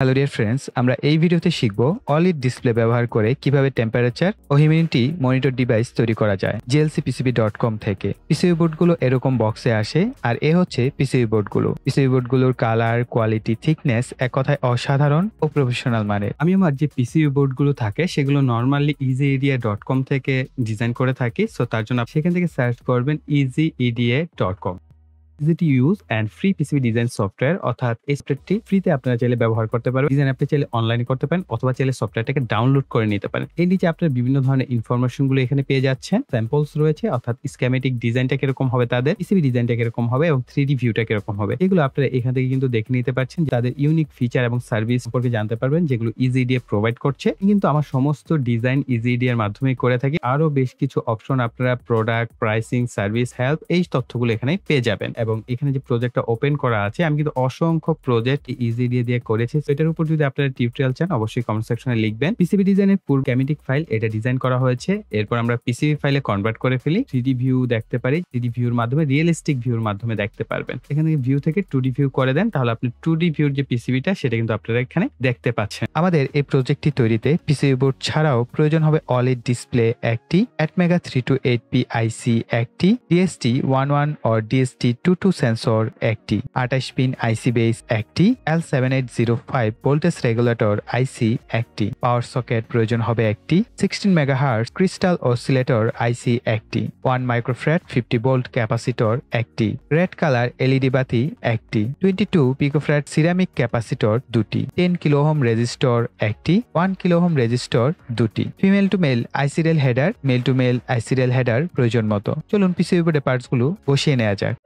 hello dear friends আমরা এই ভিডিওতে শিখব অলিড ডিসপ্লে ব্যবহার করে কিভাবে টেম্পারেচার ও হিউমিডিটি মনিটর ডিভাইস তৈরি করা যায় জিএলসি পিসিবি ডট কম থেকে পিসিবি বোর্ডগুলো এরকম বক্সে আসে আর এ হচ্ছে পিসিবি বোর্ডগুলো পিসিবি বোর্ডগুলোর কালার কোয়ালিটি থিকনেস এক কথায় অসাধারণ ও প্রফেশনাল মানের আমি আমার যে পিসিবি বোর্ডগুলো থাকে সেগুলো normally easy EDA dot com থেকে ডিজাইন করে থাকি সো তার জন্য সেখান থেকে সার্চ করবেন easy EDA dot com easy use and free PCB design software অর্থাৎ এই সফটওয়্যারটি ফ্রিতে আপনারা চাইলে ব্যবহার করতে পারেন ডিজাইন আপনি চাইলে অনলাইনে করতে পারেন অথবা চাইলে সফটওয়্যারটাকে ডাউনলোড করে নিতে পারেন এর নিচে আপনার বিভিন্ন ধরনের ইনফরমেশন গুলো এখানে পেয়ে যাচ্ছেন স্যাম্পলস রয়েছে অর্থাৎ স্ক্যামেটিক ডিজাইনটা কিরকম হবে তাদের পিসিবি ডিজাইনটা কিরকম হবে এবং থ্রি ডি ভিউটা কিরকম হবে এগুলো আপনারা এখান থেকে কিন্তু দেখে নিতে পারছেন তাদের ইউনিক ফিচার এবং সার্ভিস সম্পর্কে জানতে পারবেন যেগুলো ইজি ইজিডিএ প্রোভাইড করছে কিন্তু আমার সমস্ত ডিজাইন ইজি ইজিডিএর মাধ্যমে করে থাকি আরো বেশ কিছু অপশন আপনারা প্রোডাক্ট প্রাইসিং সার্ভিস হেল্প এই তথ্যগুলো এখানে পেয়ে যাবেন এবং এখানে যে প্রজেক্টটা ওপেন করা আছে আমি কিন্তু অসংখ্য প্রজেক্ট ইজি দিয়ে দিয়ে করেছি তো এটার উপর যদি আপনারা টিউটোরিয়াল চান অবশ্যই কমেন্ট সেকশনে লিখবেন পিসিবি ডিজাইনের পুরো ক্যামেটিক ফাইল এটা ডিজাইন করা হয়েছে এরপর আমরা পিসিবি ফাইলে কনভার্ট করে ফেলি থ্রি ভিউ দেখতে পারি থ্রি ভিউর মাধ্যমে রিয়েলিস্টিক ভিউর মাধ্যমে দেখতে পারবেন এখানে ভিউ থেকে টু ভিউ করে দেন তাহলে আপনি টু ভিউর যে পিসিবিটা সেটা কিন্তু আপনারা এখানে দেখতে পাচ্ছেন আমাদের এই প্রজেক্টটি তৈরিতে পিসিবি বোর্ড ছাড়াও প্রয়োজন হবে অলিড ডিসপ্লে একটি mega three two eight P IC একটি ডিএসটি ওয়ান ওয়ান ও ডিএসটি টু টু সেন্সর একটি আঠাশ পিন আইসি বেস একটি L seven eight zero five voltage regulator IC একটি পাওয়ার সকেট প্রয়োজন হবে একটি sixteen megahertz crystal oscillator IC একটি one microfarad fifty volt capacitor একটি রেড কালার এলইডি বাতি একটি twenty two picofarad ceramic capacitor দুটি টেন কিলোহোম রেজিস্টর একটি ওয়ান কিলোহোম রেজিস্টর দুটি ফিমেল টু মেল আইসিরিয়াল হেডার মেল টু মেল আইসিরিয়াল হেডার প্রয়োজন মতো চলুন পিসিবি বোর্ডে পার্টসগুলো বসিয়ে নেওয়া যাক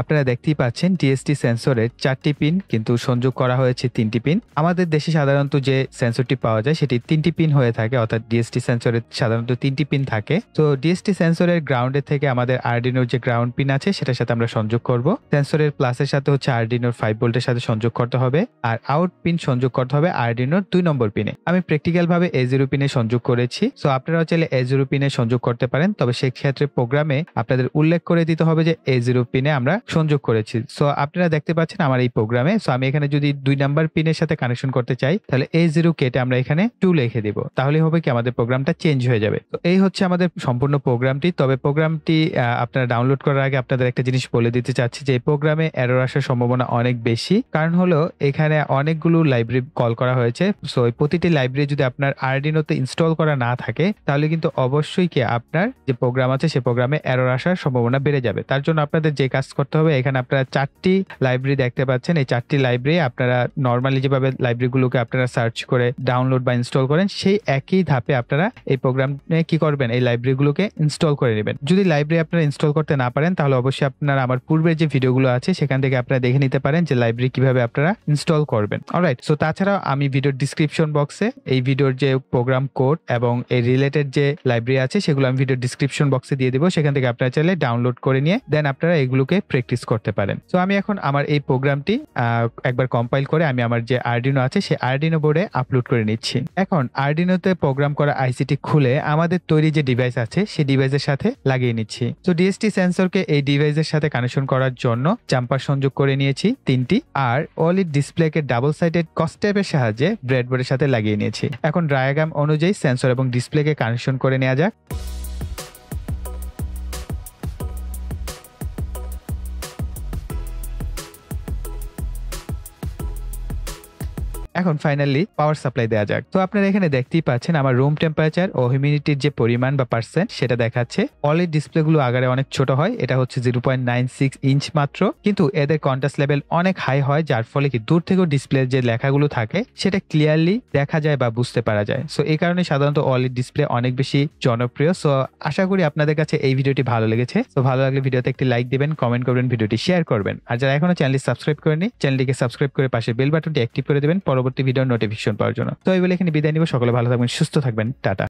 আপনারা দেখতেই পাচ্ছেন ডিএসটি সেন্সরের চারটি পিন কিন্তু সংযোগ করা হয়েছে তিনটি পিন আমাদের দেশে সাধারণত যে সেন্সরটি পাওয়া যায় সেটি তিনটি পিন হয়ে থাকে অর্থাৎ ডিএসটি সেন্সরের সাধারণত তিনটি পিন থাকে তো ডিএসটি সেন্সরের গ্রাউন্ডের থেকে আমাদের আরডিনোর যে গ্রাউন্ড পিন আছে সেটার সাথে আমরা সংযোগ করব সেন্সরের প্লাসের সাথে হচ্ছে আরডিনোর ফাইভ ভোল্টের সাথে সংযোগ করতে হবে আর আউট পিন সংযোগ করতে হবে আরডিনোর দুই নম্বর পিনে আমি প্র্যাকটিক্যাল ভাবে এ জিরো পিনে সংযোগ করেছি সো আপনারাও চাইলে এ জিরো পিনে সংযোগ করতে পারেন তবে সেক্ষেত্রে প্রোগ্রামে আপনাদের উল্লেখ করে দিতে হবে যে এ জিরো পিনে আমরা আমরা সংযোগ করেছি সো আপনারা দেখতে পাচ্ছেন আমার এই প্রোগ্রামে সো আমি এখানে যদি দুই নাম্বার পিনের সাথে কানেকশন করতে চাই তাহলে এ জিরো কেটে আমরা এখানে টু লিখে দিব তাহলে হবে কি আমাদের প্রোগ্রামটা চেঞ্জ হয়ে যাবে তো এই হচ্ছে আমাদের সম্পূর্ণ প্রোগ্রামটি তবে প্রোগ্রামটি আপনারা ডাউনলোড করার আগে আপনাদের একটা জিনিস বলে দিতে চাচ্ছি যে এই প্রোগ্রামে এরর আসার সম্ভাবনা অনেক বেশি কারণ হলো এখানে অনেকগুলো লাইব্রেরি কল করা হয়েছে সো প্রতিটি লাইব্রেরি যদি আপনার আরডিনোতে ইনস্টল করা না থাকে তাহলে কিন্তু অবশ্যই কি আপনার যে প্রোগ্রাম আছে সে প্রোগ্রামে এরর আসার সম্ভাবনা বেড়ে যাবে তার জন্য আপনাদের যে কাজ করতে করতে হবে এখানে আপনারা চারটি লাইব্রেরি দেখতে পাচ্ছেন এই চারটি লাইব্রেরি আপনারা নর্মালি যেভাবে লাইব্রেরিগুলোকে আপনারা সার্চ করে ডাউনলোড বা ইনস্টল করেন সেই একই ধাপে আপনারা এই প্রোগ্রামে কি করবেন এই লাইব্রেরিগুলোকে ইনস্টল করে নেবেন যদি লাইব্রেরি আপনারা ইনস্টল করতে না পারেন তাহলে অবশ্যই আপনারা আমার পূর্বের যে ভিডিওগুলো আছে সেখান থেকে আপনারা দেখে নিতে পারেন যে লাইব্রেরি কিভাবে আপনারা ইনস্টল করবেন অলরাইট সো তাছাড়াও আমি ভিডিওর ডিসক্রিপশন বক্সে এই ভিডিওর যে প্রোগ্রাম কোড এবং এই রিলেটেড যে লাইব্রেরি আছে সেগুলো আমি ভিডিও ডিসক্রিপশন বক্সে দিয়ে দেবো সেখান থেকে আপনারা চাইলে ডাউনলোড করে নিয়ে দেন আপনারা এগুলোকে প্র্যাকটিস করতে পারেন তো আমি এখন আমার এই প্রোগ্রামটি একবার কম্পাইল করে আমি আমার যে আর্ডিনো আছে সেই আর্ডিনো বোর্ডে আপলোড করে নিচ্ছি এখন আর্ডিনোতে প্রোগ্রাম করা আইসিটি খুলে আমাদের তৈরি যে ডিভাইস আছে সেই ডিভাইসের সাথে লাগিয়ে নিচ্ছি তো ডিএসটি সেন্সরকে এই ডিভাইসের সাথে কানেকশন করার জন্য জাম্পার সংযোগ করে নিয়েছি তিনটি আর অলিড ডিসপ্লেকে ডাবল সাইডেড কস্টেপের সাহায্যে ব্রেডবোর্ডের সাথে লাগিয়ে নিয়েছি এখন ডায়াগ্রাম অনুযায়ী সেন্সর এবং ডিসপ্লেকে কানেকশন করে নেওয়া যাক এখন ফাইনালি পাওয়ার সাপ্লাই দেওয়া যাক তো আপনারা এখানে দেখতেই পাচ্ছেন আমার রুম টেম্পারেচার ও হিউমিডিটির যে পরিমাণ বা পার্সেন্ট সেটা দেখাচ্ছে ডিসপ্লে গুলো আগারে অনেক ছোট হয় এটা হচ্ছে জিরো ইঞ্চ মাত্র কিন্তু এদের কন্টাস লেভেল অনেক হাই হয় যার ফলে কি দূর থেকেও ডিসপ্লে যে লেখাগুলো থাকে সেটা ক্লিয়ারলি দেখা যায় বা বুঝতে পারা যায় সো এই কারণে সাধারণত অলিড ডিসপ্লে অনেক বেশি জনপ্রিয় সো আশা করি আপনাদের কাছে এই ভিডিওটি ভালো লেগেছে তো ভালো লাগলে ভিডিওতে একটি লাইক দেবেন কমেন্ট করবেন ভিডিওটি শেয়ার করবেন আর যারা এখনো চ্যানেলটি সাবস্ক্রাইব করেনি চ্যানেলটিকে সাবস্ক্রাইব করে পাশে বেল বাটনটি অ্যাক্টিভ করে দেবেন পরবর্তী পরবর্তী ভিডিও নোটিফিকেশন পাওয়ার জন্য তো এই বলে এখানে বিদায় নিব সকলে ভালো থাকবেন সুস্থ থাকবেন টাটা